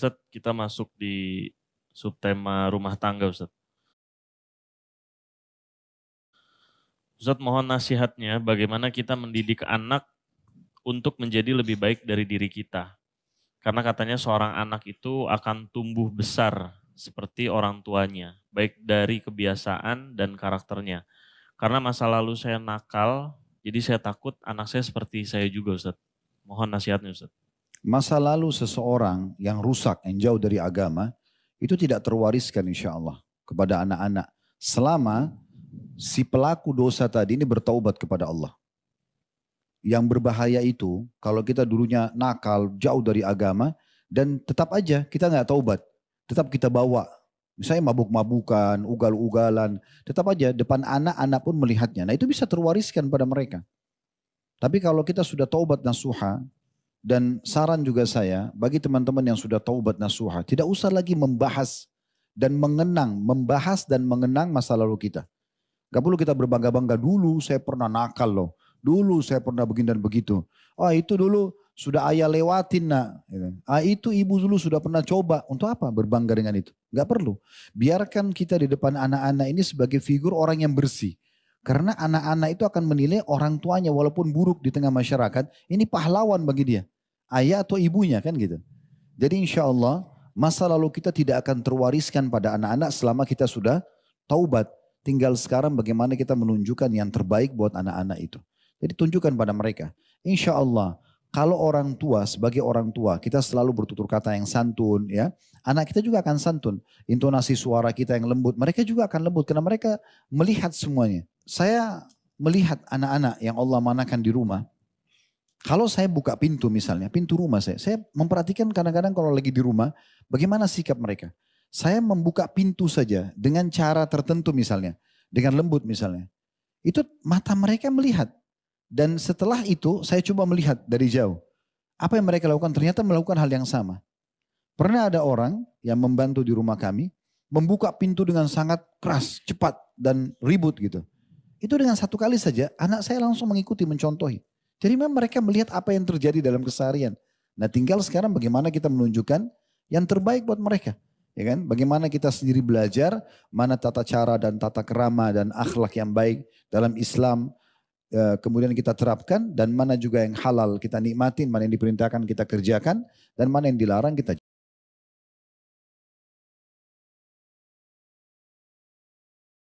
Ustaz, kita masuk di subtema rumah tangga Ustaz. Ustaz mohon nasihatnya bagaimana kita mendidik anak untuk menjadi lebih baik dari diri kita. Karena katanya seorang anak itu akan tumbuh besar seperti orang tuanya, baik dari kebiasaan dan karakternya. Karena masa lalu saya nakal, jadi saya takut anak saya seperti saya juga Ustaz. Mohon nasihatnya Ustaz. Masa lalu seseorang yang rusak, yang jauh dari agama, itu tidak terwariskan insya Allah kepada anak-anak. Selama si pelaku dosa tadi ini bertaubat kepada Allah. Yang berbahaya itu kalau kita dulunya nakal, jauh dari agama, dan tetap aja kita nggak taubat. Tetap kita bawa Misalnya mabuk-mabukan, ugal-ugalan, tetap aja depan anak-anak pun melihatnya. Nah itu bisa terwariskan pada mereka. Tapi kalau kita sudah taubat nasuha, dan saran juga saya bagi teman-teman yang sudah taubat nasuha, tidak usah lagi membahas dan mengenang, membahas dan mengenang masa lalu kita. Gak perlu kita berbangga-bangga dulu saya pernah nakal loh. Dulu saya pernah begini dan begitu. Oh itu dulu sudah ayah lewatin nak. Gitu. Ah itu ibu dulu sudah pernah coba. Untuk apa berbangga dengan itu? Gak perlu. Biarkan kita di depan anak-anak ini sebagai figur orang yang bersih. Karena anak-anak itu akan menilai orang tuanya walaupun buruk di tengah masyarakat, ini pahlawan bagi dia. Ayah atau ibunya kan gitu. Jadi insya Allah masa lalu kita tidak akan terwariskan pada anak-anak selama kita sudah taubat. Tinggal sekarang bagaimana kita menunjukkan yang terbaik buat anak-anak itu. Jadi tunjukkan pada mereka. Insya Allah kalau orang tua sebagai orang tua kita selalu bertutur kata yang santun ya. Anak kita juga akan santun. Intonasi suara kita yang lembut. Mereka juga akan lembut karena mereka melihat semuanya. Saya melihat anak-anak yang Allah manakan di rumah, kalau saya buka pintu misalnya, pintu rumah saya, saya memperhatikan kadang-kadang kalau lagi di rumah, bagaimana sikap mereka. Saya membuka pintu saja dengan cara tertentu misalnya, dengan lembut misalnya. Itu mata mereka melihat. Dan setelah itu saya coba melihat dari jauh. Apa yang mereka lakukan ternyata melakukan hal yang sama. Pernah ada orang yang membantu di rumah kami, membuka pintu dengan sangat keras, cepat, dan ribut gitu. Itu dengan satu kali saja anak saya langsung mengikuti mencontohi. Jadi memang mereka melihat apa yang terjadi dalam keseharian. Nah tinggal sekarang bagaimana kita menunjukkan yang terbaik buat mereka. Ya kan? Bagaimana kita sendiri belajar mana tata cara dan tata kerama dan akhlak yang baik dalam Islam. Eh, kemudian kita terapkan dan mana juga yang halal kita nikmatin, mana yang diperintahkan kita kerjakan dan mana yang dilarang kita